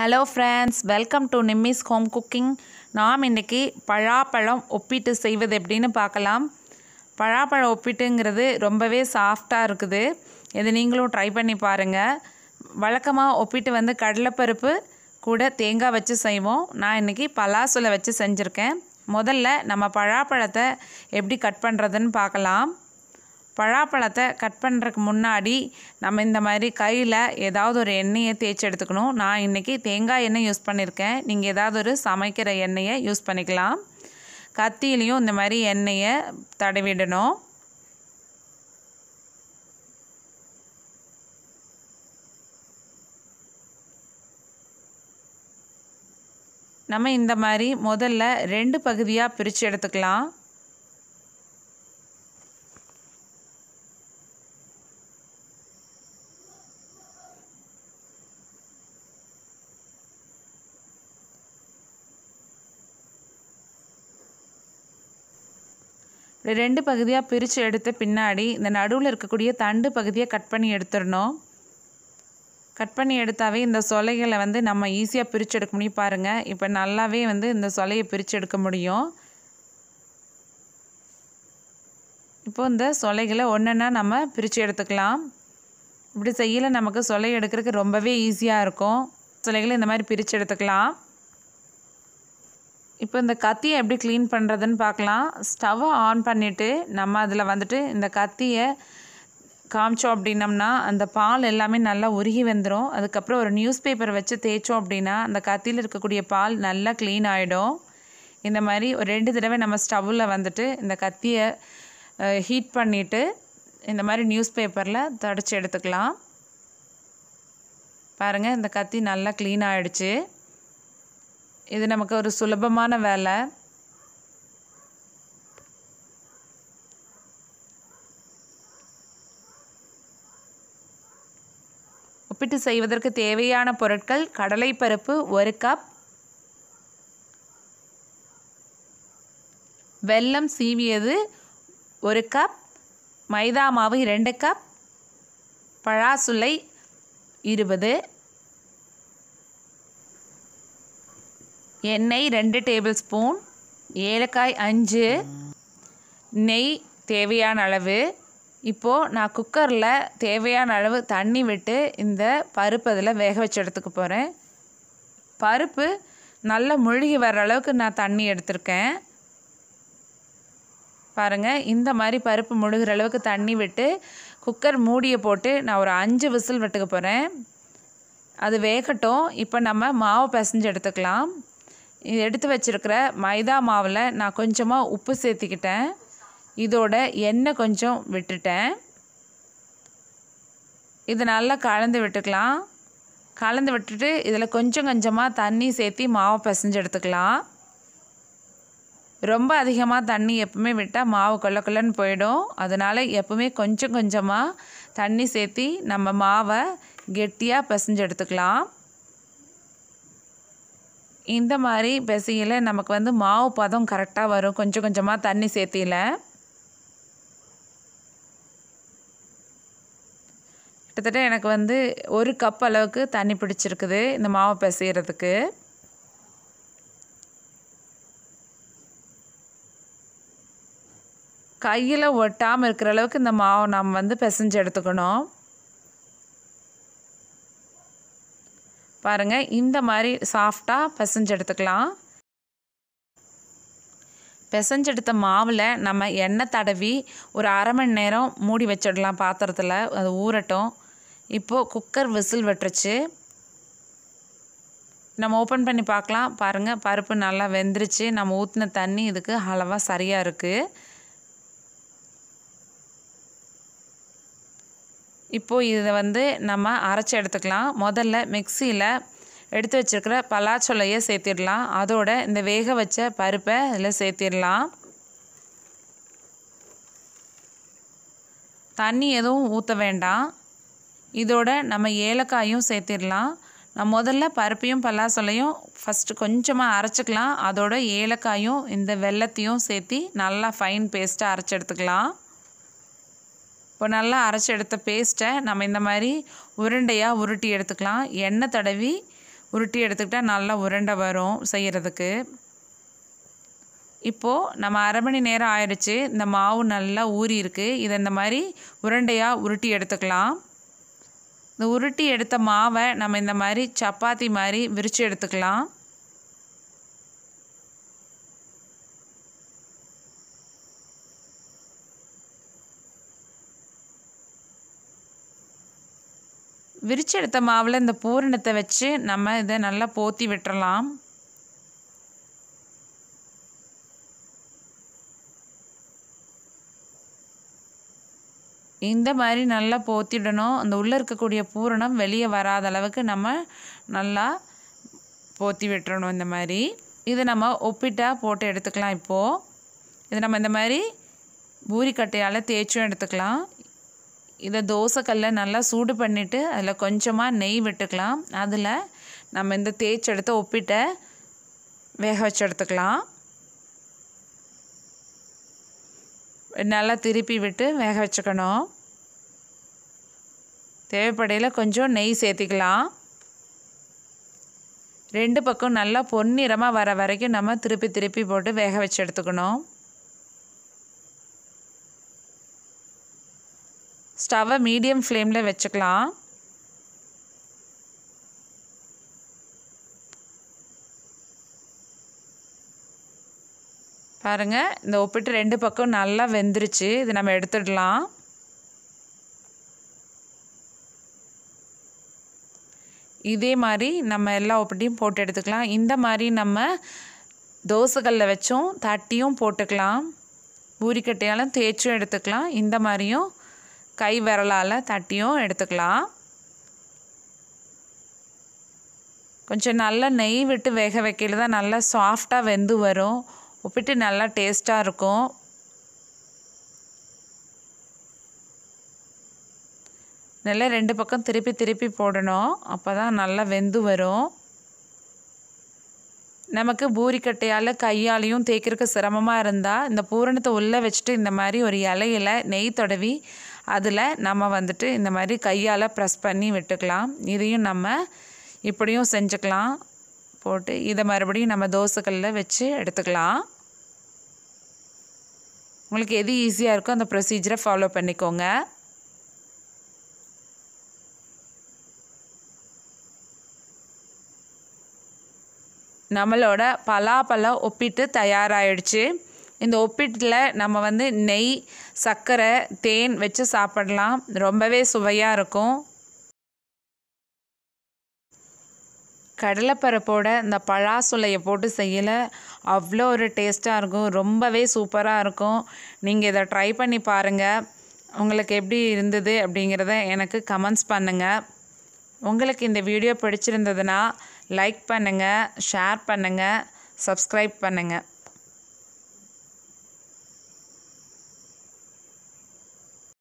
hello friends welcome to Nimmi's home cooking நாம் இன்றைக்கி பழாப்பழம் ஒப்பிட்டு செய்வது எப்படின்னு பார்க்கலாம் பழாப்பழம் ஒப்பிட்டுங்கிறது ரொம்பவே சாஃப்டாக இருக்குது இதை நீங்களும் ட்ரை பண்ணி பாருங்கள் வழக்கமாக ஒப்பிட்டு வந்து கடலைப்பருப்பு கூட தேங்காய் வச்சு செய்வோம் நான் இன்றைக்கி பலாசுல வச்சு செஞ்சுருக்கேன் முதல்ல நம்ம பழாப்பழத்தை எப்படி கட் பண்ணுறதுன்னு பார்க்கலாம் பழாப்பழத்தை கட் பண்ணுறதுக்கு முன்னாடி நம்ம இந்த மாதிரி கையில் ஏதாவது ஒரு எண்ணெயை தேய்ச்சி எடுத்துக்கணும் நான் இன்றைக்கி தேங்காய் எண்ணெய் யூஸ் பண்ணியிருக்கேன் நீங்கள் ஏதாவது ஒரு சமைக்கிற எண்ணெயை யூஸ் பண்ணிக்கலாம் கத்தியிலையும் இந்த மாதிரி எண்ணெயை தடவிடணும் நம்ம இந்த மாதிரி முதல்ல ரெண்டு பகுதியாக பிரித்து எடுத்துக்கலாம் ரெண்டு பகுதியாக பிரித்து எடுத்த பின்னாடி இந்த நடுவில் இருக்கக்கூடிய தண்டு பகுதியை கட் பண்ணி எடுத்துடணும் கட் பண்ணி எடுத்தாவே இந்த சொலைகளை வந்து நம்ம ஈஸியாக பிரித்து எடுக்க முடியும் பாருங்கள் இப்போ நல்லாவே வந்து இந்த சொலையை பிரித்து எடுக்க முடியும் இப்போ இந்த சொலைகளை ஒன்றுன்னா நம்ம பிரித்து எடுத்துக்கலாம் இப்படி செய்யலை நமக்கு சொலை எடுக்கிறதுக்கு ரொம்பவே ஈஸியாக இருக்கும் சொலைகளை இந்த மாதிரி பிரித்து எடுத்துக்கலாம் இப்போ இந்த கத்தியை எப்படி க்ளீன் பண்ணுறதுன்னு பார்க்கலாம் ஸ்டவ்வை ஆன் பண்ணிவிட்டு நம்ம அதில் வந்துட்டு இந்த கத்தியை காமிச்சோம் அப்படின்னம்னா அந்த பால் எல்லாமே நல்லா உருகி வந்துடும் அதுக்கப்புறம் ஒரு நியூஸ் பேப்பர் வச்சு தேய்ச்சோம் அப்படின்னா அந்த கத்தியில் இருக்கக்கூடிய பால் நல்லா க்ளீன் ஆகிடும் இந்த மாதிரி ஒரு ரெண்டு தடவை நம்ம ஸ்டவ்வில் வந்துட்டு இந்த கத்தியை ஹீட் பண்ணிவிட்டு இந்த மாதிரி நியூஸ் பேப்பரில் தடைச்சி எடுத்துக்கலாம் பாருங்கள் இந்த கத்தி நல்லா க்ளீன் ஆகிடுச்சு இது நமக்கு ஒரு சுலபமான வேலை உப்பிட்டு செய்வதற்கு தேவையான பொருட்கள் கடலைப்பருப்பு ஒரு கப் வெல்லம் சீவியது ஒரு கப் மைதா மாவு இரண்டு கப் பழாசுலை இருபது எண்ணெய் ரெண்டு டேபிள் ஸ்பூன் ஏலக்காய் அஞ்சு நெய் தேவையான அளவு இப்போது நான் குக்கரில் தேவையான அளவு தண்ணி விட்டு இந்த பருப்பு அதில் வேக வச்சு எடுத்துக்க போகிறேன் பருப்பு நல்லா முழுகி வர அளவுக்கு நான் தண்ணி எடுத்திருக்கேன் பாருங்கள் இந்த மாதிரி பருப்பு முழுகிற அளவுக்கு தண்ணி விட்டு குக்கர் மூடியை போட்டு நான் ஒரு அஞ்சு விசில் விட்டுக்க போகிறேன் அது வேகட்டும் இப்போ நம்ம மாவு பிசைஞ்சு எடுத்துக்கலாம் எடுத்து வச்சுருக்கிற மைதா மாவில் நான் கொஞ்சமாக உப்பு சேர்த்துக்கிட்டேன் இதோட எண்ணெய் கொஞ்சம் விட்டுட்டேன் இதை நல்லா கலந்து விட்டுக்கலாம் கலந்து விட்டுட்டு இதில் கொஞ்சம் கொஞ்சமாக தண்ணி சேர்த்து மாவை பிசைஞ்சு எடுத்துக்கலாம் ரொம்ப அதிகமாக தண்ணி எப்பவுமே விட்டால் மாவு கொல்ல கொள்ளன்னு போயிடும் அதனால் எப்பவுமே கொஞ்சம் கொஞ்சமாக தண்ணி சேர்த்து நம்ம மாவை கெட்டியாக பிசைஞ்சு எடுத்துக்கலாம் இந்த மாதிரி பிசையில் நமக்கு வந்து மாவு பதம் கரெக்டாக வரும் கொஞ்சம் கொஞ்சமாக தண்ணி சேர்த்தியில் கிட்டத்தட்ட எனக்கு வந்து ஒரு கப் அளவுக்கு தண்ணி பிடிச்சிருக்குது இந்த மாவு பிசைகிறதுக்கு கையில் ஒட்டாமல் இருக்கிற அளவுக்கு இந்த மாவை நாம் வந்து பிசைஞ்சு எடுத்துக்கணும் பாருங்கள் இந்த மாதிரி சாஃப்டாக பிசைஞ்சு எடுத்துக்கலாம் பிசைஞ்செடுத்த மாவில் நம்ம எண்ணெய் தடவி ஒரு அரை மணி நேரம் மூடி வச்சிடலாம் பாத்திரத்தில் அது ஊறட்டும் இப்போது குக்கர் விசில் வெட்டுருச்சு நம்ம ஓப்பன் பண்ணி பார்க்கலாம் பாருங்கள் பருப்பு நல்லா வெந்துருச்சு நம்ம ஊற்றின தண்ணி இதுக்கு அளவாக சரியாக இருக்குது இப்போது இதை வந்து நம்ம அரைச்சி எடுத்துக்கலாம் முதல்ல மிக்சியில் எடுத்து வச்சுருக்கிற பலாச்சொலையை சேர்த்திடலாம் அதோட இந்த வேக வச்ச பருப்பை இதில் சேர்த்திடலாம் தண்ணி எதுவும் ஊற்ற வேண்டாம் இதோட நம்ம ஏலக்காயும் சேர்த்திடலாம் நம்ம முதல்ல பருப்பையும் பலாசொலையும் ஃபஸ்ட்டு கொஞ்சமாக அரைச்சிக்கலாம் அதோட ஏலக்காயும் இந்த வெள்ளத்தையும் சேர்த்தி நல்லா ஃபைன் பேஸ்ட்டாக அரைச்சி எடுத்துக்கலாம் இப்போ நல்லா அரைச்சி எடுத்த பேஸ்ட்டை நம்ம இந்த மாதிரி உருண்டையாக உருட்டி எடுத்துக்கலாம் எண்ணெய் தடவி உருட்டி எடுத்துக்கிட்டால் நல்லா உருண்டை வரும் செய்கிறதுக்கு இப்போது நம்ம அரை மணி நேரம் ஆயிடுச்சு இந்த மாவு நல்லா ஊறி இருக்குது இதை இந்த மாதிரி உருண்டையாக உருட்டி எடுத்துக்கலாம் இந்த உருட்டி எடுத்த மாவை நம்ம இந்த மாதிரி சப்பாத்தி மாதிரி விரித்து எடுத்துக்கலாம் விரிச்சு எடுத்த மாவில் இந்த பூரணத்தை வச்சு நம்ம இதை நல்லா போத்தி விட்டுறலாம் இந்த மாதிரி நல்லா போற்றிடணும் அந்த உள்ளே இருக்கக்கூடிய பூரணம் வெளியே வராத அளவுக்கு நம்ம நல்லா போத்தி விட்டுறணும் இந்த மாதிரி இதை நம்ம ஒப்பிட்டா போட்டு எடுத்துக்கலாம் இப்போது இதை நம்ம இந்த மாதிரி பூரிக்கட்டையால் தேய்ச்சும் எடுத்துக்கலாம் இதை தோசைக்கல்ல நல்லா சூடு பண்ணிவிட்டு அதில் கொஞ்சமாக நெய் விட்டுக்கலாம் அதில் நம்ம இந்த தேய்ச்செடுத்த ஒப்பிட்ட வேக வச்சு எடுத்துக்கலாம் நல்லா திருப்பி விட்டு வேக வச்சுக்கணும் தேவைப்படையில் கொஞ்சம் நெய் சேர்த்திக்கலாம் ரெண்டு பக்கம் நல்லா பொன்னிறமாக வர வரைக்கும் நம்ம திருப்பி திருப்பி போட்டு வேக வச்சு எடுத்துக்கணும் ஸ்டவை மீடியம் ஃப்ளேமில் வச்சுக்கலாம் பாருங்கள் இந்த ஒப்பிட்டு ரெண்டு பக்கம் நல்லா வெந்துருச்சு இது நம்ம எடுத்துடலாம் இதே மாதிரி நம்ம எல்லா ஒப்பிட்டையும் போட்டு எடுத்துக்கலாம் இந்த மாதிரி நம்ம தோசைகளில் வச்சும் தட்டியும் போட்டுக்கலாம் பூரிக்கட்டையாலும் தேய்ச்சும் எடுத்துக்கலாம் இந்த மாதிரியும் கை விரலால் தட்டியும் எடுத்துக்கலாம் கொஞ்சம் நல்லா நெய் விட்டு வேக வைக்கல தான் நல்லா சாஃப்டாக வெந்து வரும் உப்பிட்டு நல்லா டேஸ்ட்டாக இருக்கும் நல்லா ரெண்டு பக்கம் திருப்பி திருப்பி போடணும் அப்போ தான் நல்லா வெந்து வரும் நமக்கு பூரிக்கட்டையால் கையாலையும் தேய்க்கிறதுக்கு சிரமமாக இருந்தால் இந்த பூரணத்தை உள்ளே வச்சுட்டு இந்த மாதிரி ஒரு இலையில் நெய் தொடவி அதில் நம்ம வந்துட்டு இந்த மாதிரி கையால் ப்ரெஸ் பண்ணி விட்டுக்கலாம் இதையும் நம்ம இப்படியும் செஞ்சுக்கலாம் போட்டு இதை மறுபடியும் நம்ம தோசைகளில் வச்சு எடுத்துக்கலாம் உங்களுக்கு எது ஈஸியாக இருக்கோ அந்த ப்ரொசீஜரை ஃபாலோ பண்ணிக்கோங்க நம்மளோட பலாப்பழம் ஒப்பிட்டு தயாராகிடுச்சு இந்த ஒப்பிட்டில் நம்ம வந்து நெய் சர்க்கரை தேன் வச்சு சாப்பிடலாம் ரொம்பவே சுவையாக இருக்கும் கடலைப்பருப்போட இந்த பழாசுலையை போட்டு செய்யலை அவ்வளோ ஒரு டேஸ்ட்டாக இருக்கும் ரொம்பவே சூப்பராக இருக்கும் நீங்கள் இதை ட்ரை பண்ணி பாருங்கள் உங்களுக்கு எப்படி இருந்தது அப்படிங்கிறத எனக்கு கமெண்ட்ஸ் பண்ணுங்கள் உங்களுக்கு இந்த வீடியோ பிடிச்சிருந்ததுன்னா லைக் பண்ணுங்கள் ஷேர் பண்ணுங்கள் சப்ஸ்கிரைப் பண்ணுங்கள்